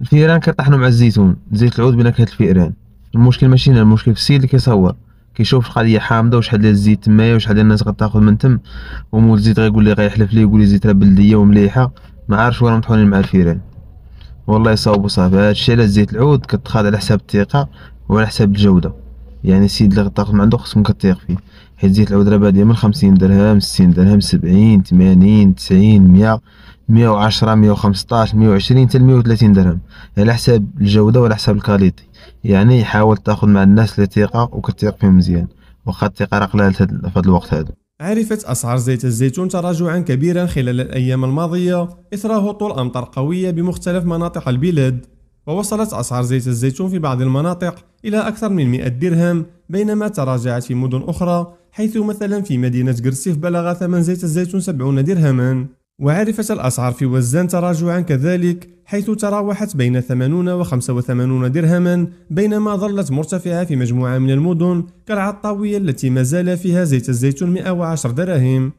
الفئران كيطحنوا مع الزيتون زيت العود بنكهه الفئران المشكل ماشي هنا المشكل في السيد اللي كيصور كيشوف القضيه حامضه وشحال ديال الزيت تمايا وشحال ديال الناس غتاخذ من تم ومول الزيت غيقول لي غيحلف لي يقول لي زيت راه بلديه ومليحه ما عارفش وين مطحونين مع الفئران والله يصاوبوا صافي هادشي على زيت العود كتخاد على حساب الثقه وعلى حساب الجوده يعني السيد اللي غتاخذ من عندو خصكم كتيق فيه حيت زيت العود راه باديه من خمسين درهم ستين درهم سبعين تمانين تسعين ميا 110 115 120 حتى 130 درهم على حساب الجوده وعلى حساب الكاليتي يعني حاول تاخذ مع الناس اللي ثقه وكتثق فيهم مزيان واخا الثقه راه قلال في هذا الوقت هذا عرفت أسعار زيت الزيتون تراجعا كبيرا خلال الأيام الماضية إثر هطول أمطار قوية بمختلف مناطق البلاد ووصلت أسعار زيت الزيتون في بعض المناطق إلى أكثر من 100 درهم بينما تراجعت في مدن أخرى حيث مثلا في مدينة جرسيف بلغ ثمن زيت الزيتون 70 درهما وعرفت الأسعار في وزان تراجعا كذلك حيث تراوحت بين 80 و 85 درهما بينما ظلت مرتفعة في مجموعة من المدن كالعطاوية التي ما زال فيها زيت الزيتون 110 دراهم